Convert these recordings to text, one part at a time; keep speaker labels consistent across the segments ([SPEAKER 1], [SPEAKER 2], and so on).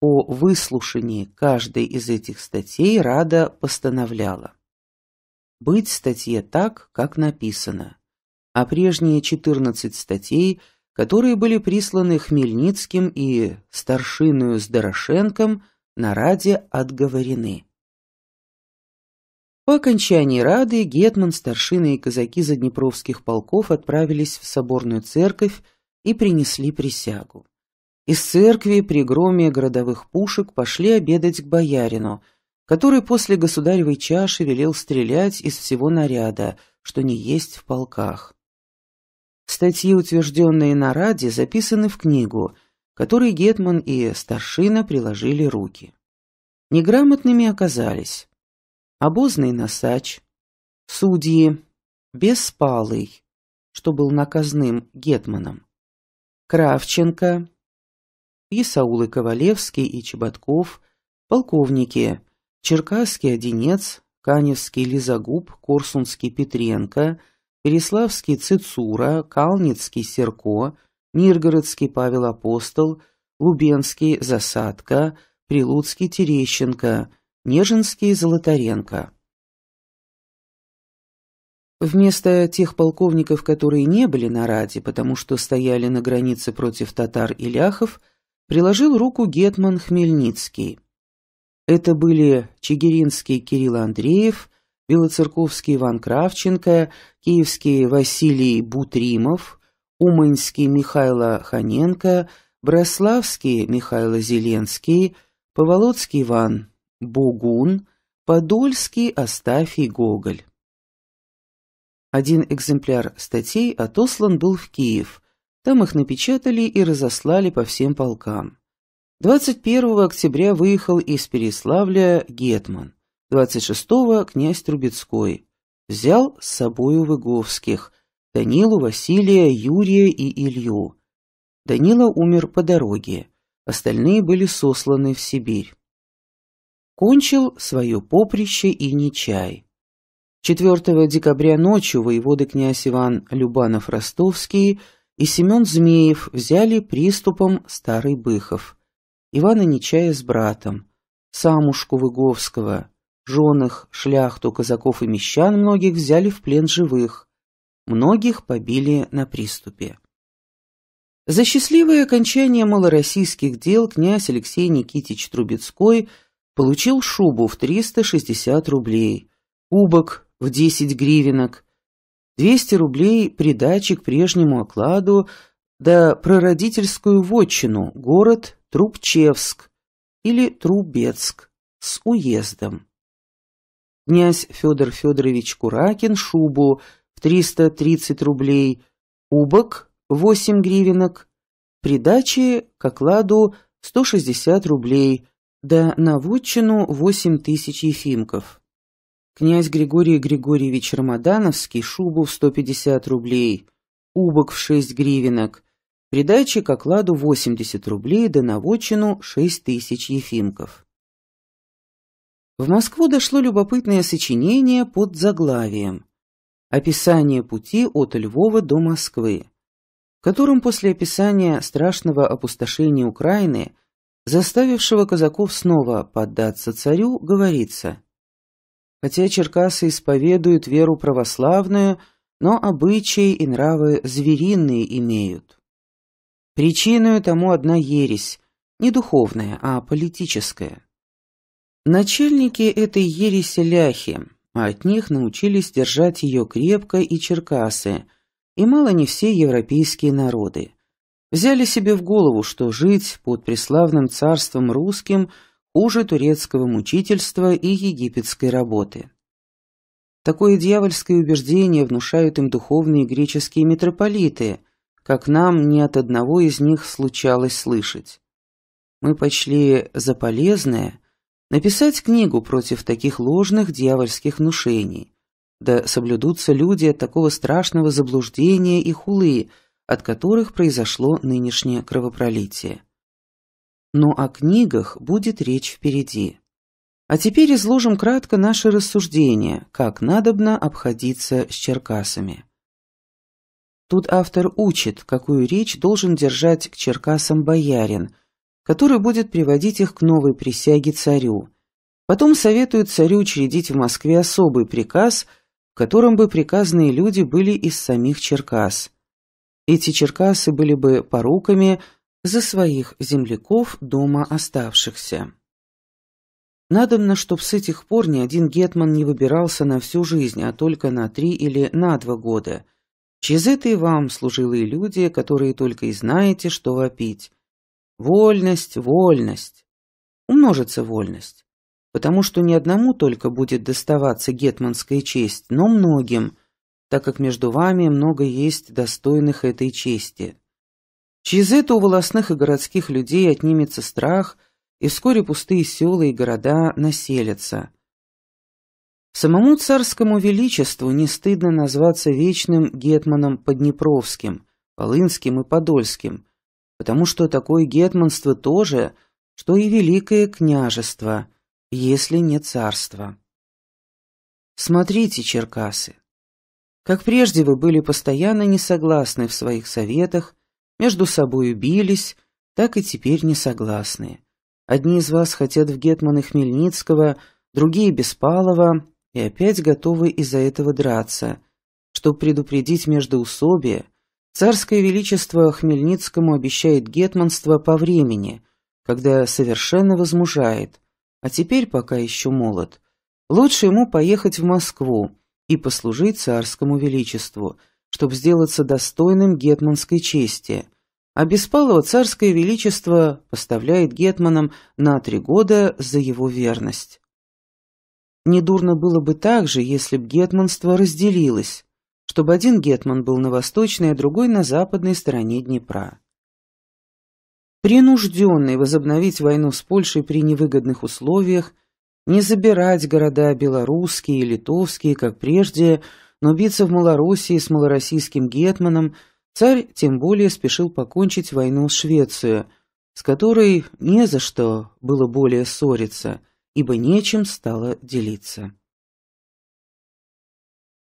[SPEAKER 1] О выслушании каждой из этих статей Рада постановляла. Быть статье так, как написано, а прежние 14 статей, которые были присланы Хмельницким и старшиною с Дорошенком, на Раде отговорены. По окончании Рады Гетман, старшины и казаки заднепровских полков отправились в соборную церковь и принесли присягу. Из церкви при громе городовых пушек пошли обедать к боярину, который после государевой чаши велел стрелять из всего наряда, что не есть в полках. Статьи, утвержденные на Раде, записаны в книгу, которой Гетман и Старшина приложили руки. Неграмотными оказались обозный носач, судьи, беспалый, что был наказным гетманом, Кравченко, и Саулы Ковалевский и Чеботков, полковники Черкасский Одинец, Каневский Лизагуб, Корсунский Петренко, Переславский Цицура, Калницкий Серко, Миргородский Павел Апостол, Лубенский Засадка, Прилуцкий Терещенко, Нежинский Золотаренко. Вместо тех полковников, которые не были на Раде, потому что стояли на границе против татар и ляхов, приложил руку гетман Хмельницкий. Это были Чигиринский Кирилл Андреев, Белоцерковский Иван Кравченко, Киевский Василий Бутримов, Уманьский Михайло Ханенко, Брославский Михайло Зеленский, Поволоцкий Иван Богун, Подольский Астафий Гоголь. Один экземпляр статей отослан был в Киев – там их напечатали и разослали по всем полкам. 21 октября выехал из Переславля Гетман, 26-го князь Трубецкой. Взял с собою Выговских, Данилу, Василия, Юрия и Илью. Данила умер по дороге, остальные были сосланы в Сибирь. Кончил свое поприще и Нечай. 4 декабря ночью воеводы князь Иван Любанов-Ростовский – и Семен Змеев взяли приступом старый Быхов, Ивана Нечая с братом, Самушку Выговского, женых, шляхту, казаков и мещан многих взяли в плен живых, многих побили на приступе. За счастливое окончание малороссийских дел князь Алексей Никитич Трубецкой получил шубу в 360 рублей, кубок в 10 гривенок, 200 рублей придачи к прежнему окладу, да прародительскую вотчину, город Трубчевск или Трубецк с уездом. Князь Федор Федорович Куракин шубу в 330 рублей, кубок 8 гривенок, придачи к окладу 160 рублей, да на вотчину 8 тысяч ефимков. Князь Григорий Григорьевич Рамадановский шубу в 150 рублей, убок в 6 гривенок, придачи к окладу 80 рублей, да наводчину 6 тысяч ефимков. В Москву дошло любопытное сочинение под заглавием «Описание пути от Львова до Москвы», в котором после описания страшного опустошения Украины, заставившего казаков снова поддаться царю, говорится – Хотя черкасы исповедуют веру православную, но обычаи и нравы звериные имеют. Причиною тому одна ересь, не духовная, а политическая. Начальники этой ереси ляхи, а от них научились держать ее крепко и черкасы, и мало не все европейские народы. Взяли себе в голову, что жить под преславным царством русским – хуже турецкого мучительства и египетской работы. Такое дьявольское убеждение внушают им духовные греческие митрополиты, как нам ни от одного из них случалось слышать. Мы почли за полезное написать книгу против таких ложных дьявольских внушений, да соблюдутся люди от такого страшного заблуждения и хулы, от которых произошло нынешнее кровопролитие но о книгах будет речь впереди. А теперь изложим кратко наши рассуждения, как надобно обходиться с черкасами. Тут автор учит, какую речь должен держать к черкасам боярин, который будет приводить их к новой присяге царю. Потом советует царю учредить в Москве особый приказ, в котором бы приказные люди были из самих черкас. Эти черкасы были бы поруками – за своих земляков дома оставшихся. Надобно, чтоб с этих пор ни один гетман не выбирался на всю жизнь, а только на три или на два года. Через это и вам, служилые люди, которые только и знаете, что вопить. Вольность, вольность. Умножится вольность. Потому что ни одному только будет доставаться гетманская честь, но многим, так как между вами много есть достойных этой чести. Через это у волосных и городских людей отнимется страх, и вскоре пустые села и города населятся. Самому царскому величеству не стыдно назваться вечным гетманом Поднепровским, Полынским и Подольским, потому что такое гетманство тоже, что и великое княжество, если не царство. Смотрите, черкасы. Как прежде вы были постоянно несогласны в своих советах, между собою бились, так и теперь не согласны. Одни из вас хотят в Гетмана Хмельницкого, другие — Беспалова, и опять готовы из-за этого драться. Чтобы предупредить междоусобие, царское величество Хмельницкому обещает гетманство по времени, когда совершенно возмужает, а теперь пока еще молод. Лучше ему поехать в Москву и послужить царскому величеству — чтобы сделаться достойным гетманской чести, а Беспалова царское величество поставляет гетманам на три года за его верность. Недурно было бы также, если б гетманство разделилось, чтобы один гетман был на восточной, а другой на западной стороне Днепра. Принужденный возобновить войну с Польшей при невыгодных условиях, не забирать города белорусские и литовские, как прежде – но биться в Малороссии с малороссийским гетманом царь тем более спешил покончить войну с Швецией, с которой не за что было более ссориться, ибо нечем стало делиться.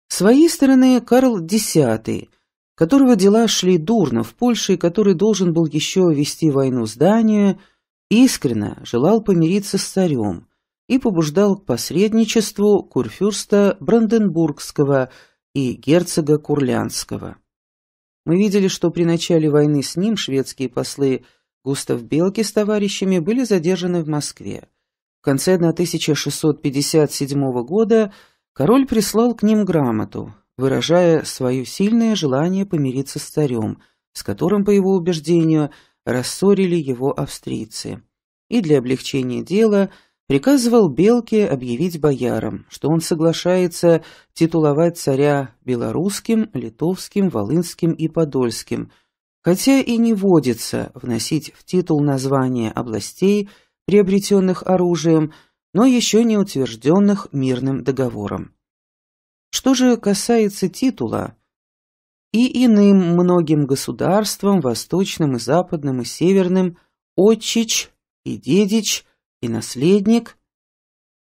[SPEAKER 1] С своей стороны Карл X, которого дела шли дурно в Польше и который должен был еще вести войну с Данией, искренне желал помириться с царем – и побуждал к посредничеству курфюрста Бранденбургского и герцога Курлянского. Мы видели, что при начале войны с ним шведские послы Густав Белки с товарищами были задержаны в Москве. В конце 1657 года король прислал к ним грамоту, выражая свое сильное желание помириться с царем, с которым, по его убеждению, рассорили его австрийцы. И для облегчения дела – приказывал Белке объявить боярам, что он соглашается титуловать царя белорусским, литовским, волынским и подольским, хотя и не водится вносить в титул названия областей, приобретенных оружием, но еще не утвержденных мирным договором. Что же касается титула, и иным многим государствам, восточным и западным и северным, отчич и дедич – и наследник,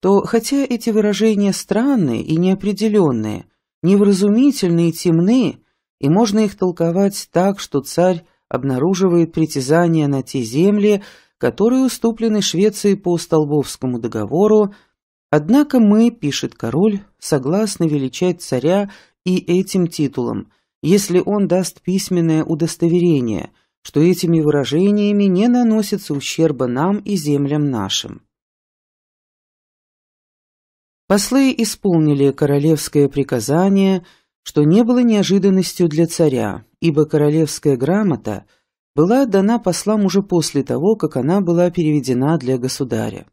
[SPEAKER 1] то хотя эти выражения странные и неопределенные, невразумительные и темны, и можно их толковать так, что царь обнаруживает притязания на те земли, которые уступлены Швеции по Столбовскому договору, однако мы, пишет король, согласны величать царя и этим титулом, если он даст письменное удостоверение – что этими выражениями не наносится ущерба нам и землям нашим. Послы исполнили королевское приказание, что не было неожиданностью для царя, ибо королевская грамота была дана послам уже после того, как она была переведена для государя.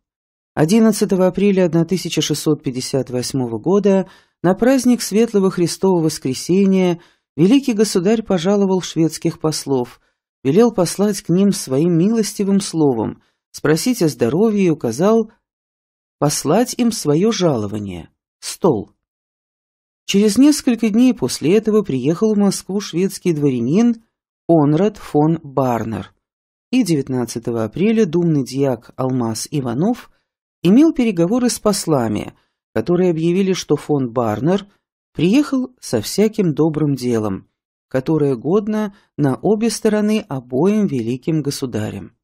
[SPEAKER 1] 11 апреля 1658 года на праздник Светлого Христового Воскресения великий государь пожаловал шведских послов, велел послать к ним своим милостивым словом, спросить о здоровье и указал послать им свое жалование — стол. Через несколько дней после этого приехал в Москву шведский дворянин Онрад фон Барнер, и 19 апреля думный диак Алмаз Иванов имел переговоры с послами, которые объявили, что фон Барнер приехал со всяким добрым делом, которое годно на обе стороны обоим великим государям.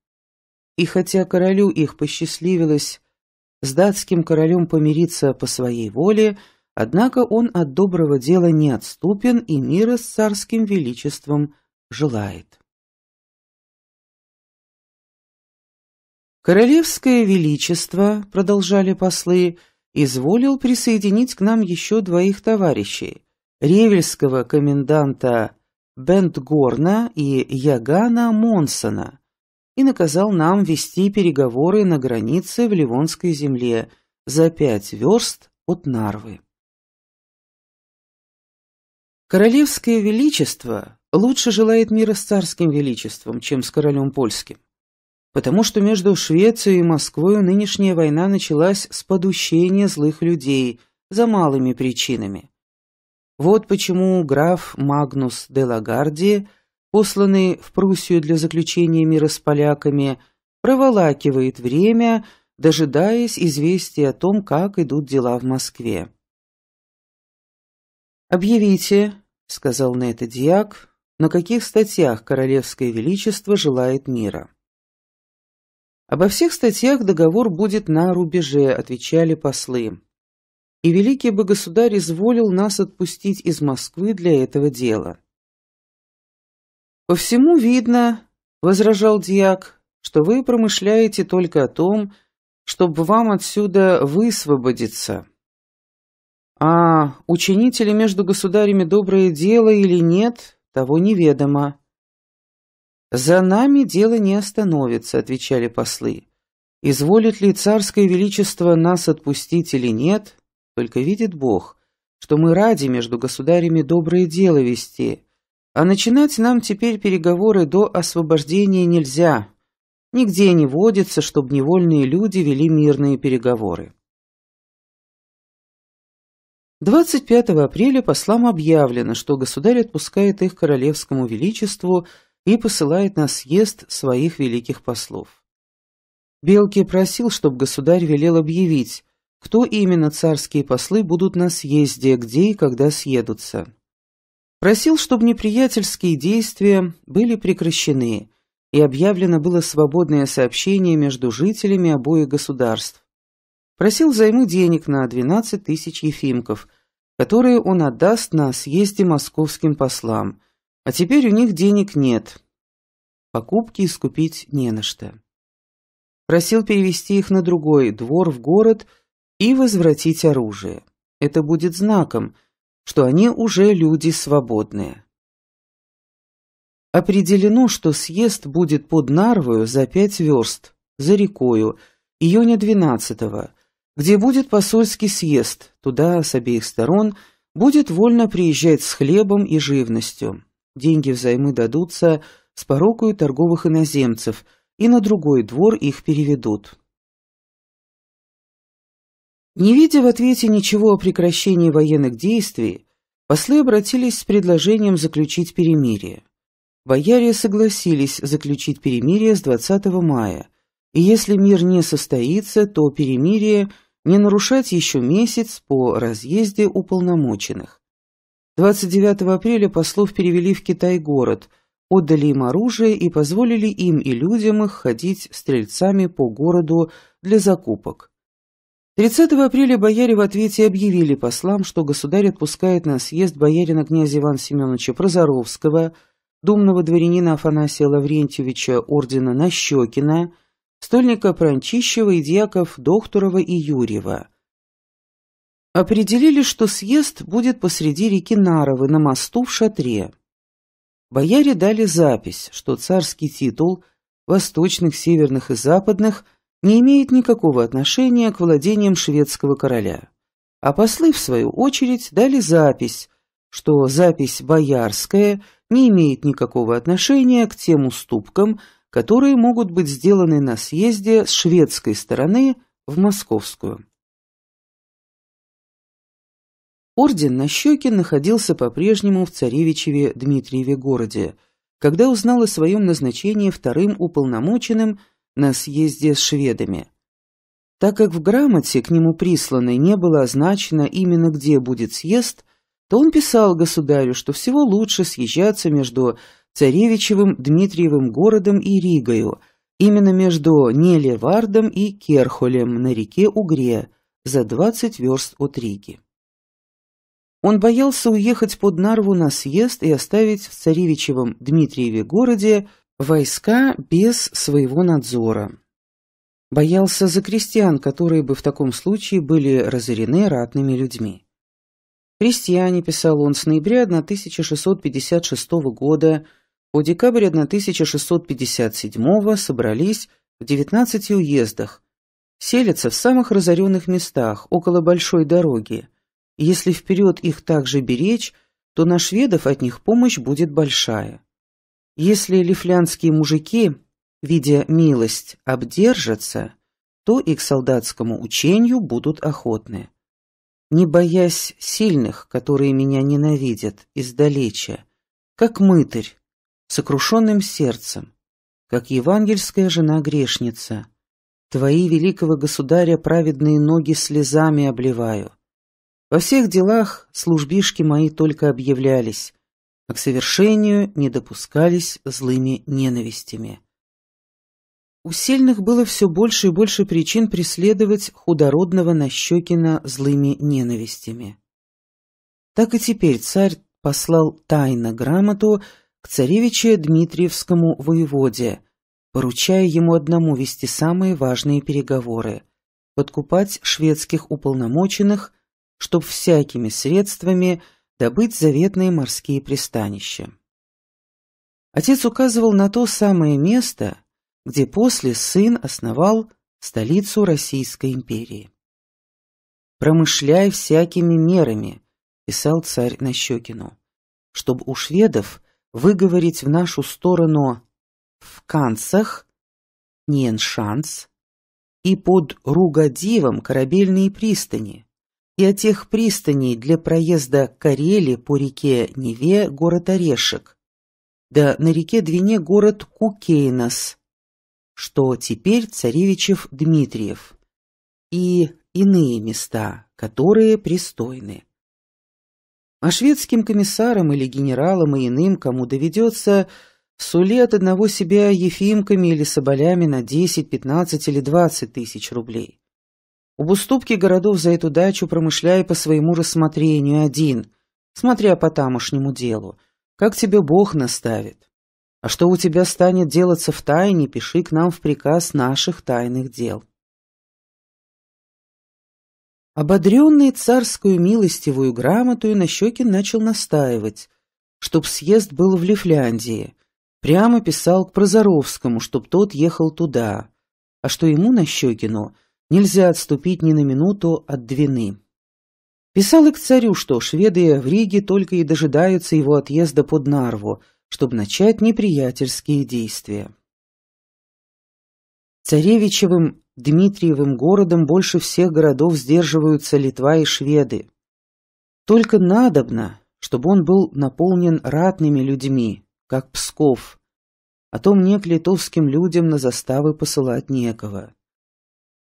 [SPEAKER 1] И хотя королю их посчастливилось с датским королем помириться по своей воле, однако он от доброго дела не отступен и мира с царским величеством желает. «Королевское величество», — продолжали послы, — «изволил присоединить к нам еще двоих товарищей, ревельского коменданта Бент Горна и Ягана Монсона и наказал нам вести переговоры на границе в Ливонской земле за пять верст от Нарвы. Королевское Величество лучше желает мира с царским величеством, чем с королем польским, потому что между Швецией и Москвой нынешняя война началась с подущения злых людей за малыми причинами – вот почему граф Магнус де Лагарди, посланный в Пруссию для заключения мира с поляками, проволакивает время, дожидаясь известия о том, как идут дела в Москве. «Объявите», — сказал на это диак, — «на каких статьях Королевское Величество желает мира». «Обо всех статьях договор будет на рубеже», — отвечали послы и великий бы государь изволил нас отпустить из Москвы для этого дела. «По всему видно, — возражал дьяк, — что вы промышляете только о том, чтобы вам отсюда высвободиться. А учините между государями доброе дело или нет, того неведомо. «За нами дело не остановится», — отвечали послы. «Изволит ли царское величество нас отпустить или нет, только видит Бог, что мы ради между государями доброе дело вести, а начинать нам теперь переговоры до освобождения нельзя. Нигде не водится, чтобы невольные люди вели мирные переговоры. 25 апреля послам объявлено, что государь отпускает их королевскому величеству и посылает на съезд своих великих послов. Белки просил, чтобы государь велел объявить, кто именно царские послы будут на съезде, где и когда съедутся. Просил, чтобы неприятельские действия были прекращены, и объявлено было свободное сообщение между жителями обоих государств. Просил займу денег на 12 тысяч ефимков, которые он отдаст на съезде московским послам, а теперь у них денег нет. Покупки искупить не на что. Просил перевести их на другой двор в город – и возвратить оружие. Это будет знаком, что они уже люди свободные. Определено, что съезд будет под Нарвою за пять верст, за рекою, июня 12-го, где будет посольский съезд, туда с обеих сторон будет вольно приезжать с хлебом и живностью. Деньги взаймы дадутся с порокою торговых иноземцев, и на другой двор их переведут. Не видя в ответе ничего о прекращении военных действий, послы обратились с предложением заключить перемирие. Бояре согласились заключить перемирие с 20 мая, и если мир не состоится, то перемирие не нарушать еще месяц по разъезде уполномоченных. 29 апреля послов перевели в Китай город, отдали им оружие и позволили им и людям их ходить стрельцами по городу для закупок. 30 апреля бояре в ответе объявили послам, что государь отпускает на съезд боярина князя Ивана Семеновича Прозоровского, думного дворянина Афанасия Лаврентьевича ордена Нащекина, стольника Пранчищева и дьяков Докторова и Юрьева. Определили, что съезд будет посреди реки Наровы на мосту в шатре. Бояре дали запись, что царский титул восточных, северных и западных – не имеет никакого отношения к владениям шведского короля. А послы, в свою очередь, дали запись, что запись боярская не имеет никакого отношения к тем уступкам, которые могут быть сделаны на съезде с шведской стороны в московскую. Орден на щеке находился по-прежнему в царевичеве Дмитриеве городе, когда узнал о своем назначении вторым уполномоченным – на съезде с шведами. Так как в грамоте к нему присланной не было означено именно где будет съезд, то он писал государю, что всего лучше съезжаться между Царевичевым, Дмитриевым городом и Ригою, именно между Нелевардом и Керхолем на реке Угре, за 20 верст от Риги. Он боялся уехать под Нарву на съезд и оставить в Царевичевом Дмитриеве городе Войска без своего надзора. Боялся за крестьян, которые бы в таком случае были разорены ратными людьми. Крестьяне, писал он, с ноября 1656 года по декабрь 1657 собрались в 19 уездах, селятся в самых разоренных местах, около большой дороги. если вперед их также беречь, то на шведов от них помощь будет большая. Если лифлянские мужики, видя милость, обдержатся, то и к солдатскому учению будут охотны. Не боясь сильных, которые меня ненавидят издалеча, как мытарь, сокрушенным сердцем, как евангельская жена-грешница. Твои, великого государя, праведные ноги слезами обливаю. Во всех делах службишки мои только объявлялись, а к совершению не допускались злыми ненавистями. У сильных было все больше и больше причин преследовать худородного Нащекина злыми ненавистями. Так и теперь царь послал тайно грамоту к царевиче Дмитриевскому воеводе, поручая ему одному вести самые важные переговоры, подкупать шведских уполномоченных, чтоб всякими средствами – добыть заветные морские пристанища. Отец указывал на то самое место, где после сын основал столицу Российской империи. «Промышляй всякими мерами», — писал царь Нащекину, «чтобы у шведов выговорить в нашу сторону в канцах, неншанс, и под Ругодивом корабельные пристани, и о тех пристаней для проезда Карели по реке Неве город Орешек, да на реке Двине город Кукейнос, что теперь царевичев Дмитриев, и иные места, которые пристойны. А шведским комиссарам или генералам и иным, кому доведется, сули от одного себя ефимками или соболями на 10, 15 или 20 тысяч рублей. Об уступке городов за эту дачу промышляй по своему рассмотрению один, смотря по тамошнему делу, как тебе Бог наставит. А что у тебя станет делаться в тайне, пиши к нам в приказ наших тайных дел. Ободренный царскую милостивую грамотую, Нащекин начал настаивать, чтоб съезд был в Лифляндии. Прямо писал к Прозоровскому, чтоб тот ехал туда, а что ему, на Нащекину, — Нельзя отступить ни на минуту от Двины. Писал и к царю, что шведы в Риге только и дожидаются его отъезда под Нарву, чтобы начать неприятельские действия. Царевичевым Дмитриевым городом больше всех городов сдерживаются Литва и шведы. Только надобно, чтобы он был наполнен ратными людьми, как Псков. А то мне к литовским людям на заставы посылать некого.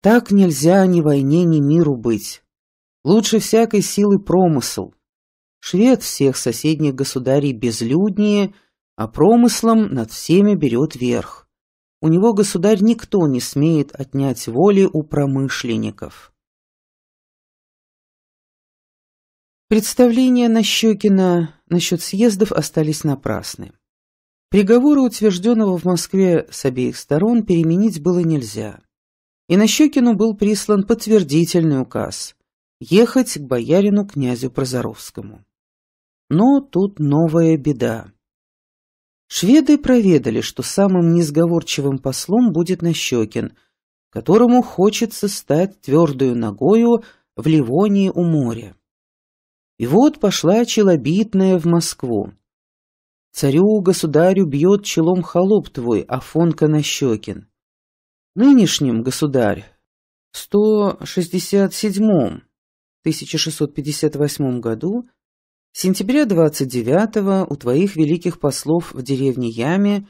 [SPEAKER 1] Так нельзя ни войне, ни миру быть. Лучше всякой силы промысел. Швед всех соседних государей безлюднее, а промыслом над всеми берет верх. У него, государь, никто не смеет отнять воли у промышленников. Представления Нащекина насчет съездов остались напрасны. Приговоры утвержденного в Москве с обеих сторон переменить было нельзя и на Щекину был прислан подтвердительный указ ехать к боярину князю Прозоровскому. Но тут новая беда. Шведы проведали, что самым несговорчивым послом будет Нащекин, которому хочется стать твердую ногою в Ливонии у моря. И вот пошла челобитная в Москву. Царю-государю бьет челом холоп твой, Афонка Нащекин. Нынешнем, государь, 167-м, 1658 году, сентября 29-го у твоих великих послов в деревне Яме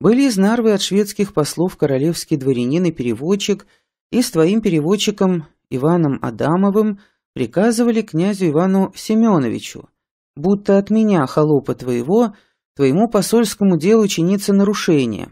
[SPEAKER 1] были из Нарвы от шведских послов королевский дворянин и переводчик, и с твоим переводчиком Иваном Адамовым приказывали князю Ивану Семеновичу, будто от меня, холопа твоего, твоему посольскому делу чинится нарушение.